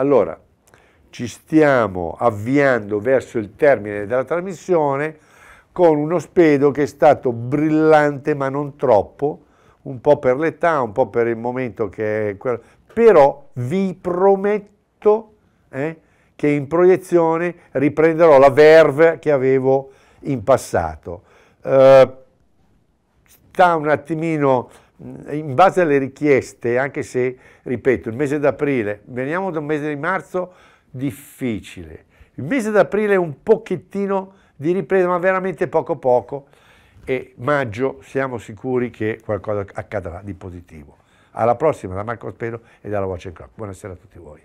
Allora, ci stiamo avviando verso il termine della trasmissione con uno spedo che è stato brillante ma non troppo, un po' per l'età, un po' per il momento che è quello, però vi prometto eh, che in proiezione riprenderò la verve che avevo in passato. Eh, sta un attimino Mm, in base alle richieste, anche se, ripeto, il mese d'aprile, veniamo da un mese di marzo difficile, il mese d'aprile è un pochettino di ripresa, ma veramente poco poco, e maggio siamo sicuri che qualcosa accadrà di positivo. Alla prossima da Marco Spero e dalla Voce Clock. Buonasera a tutti voi.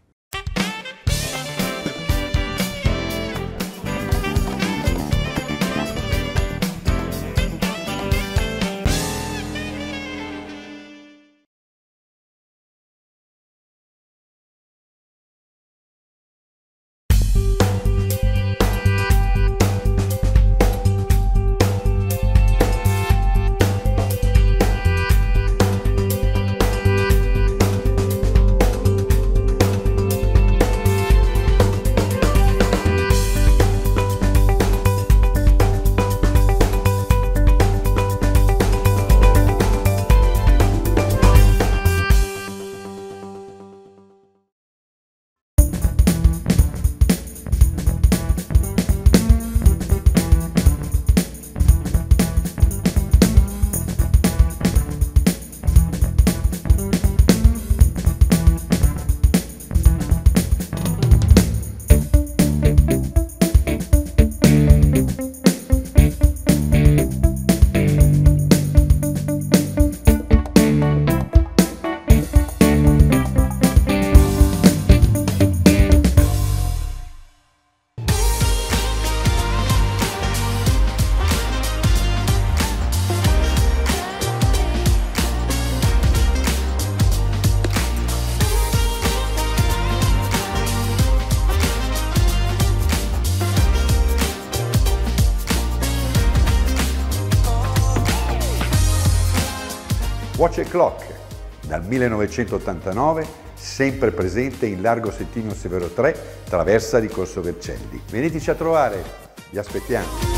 Voce Clock, dal 1989 sempre presente in Largo Settimio Severo 3, Traversa di Corso Vercelli. Veniteci a trovare, vi aspettiamo!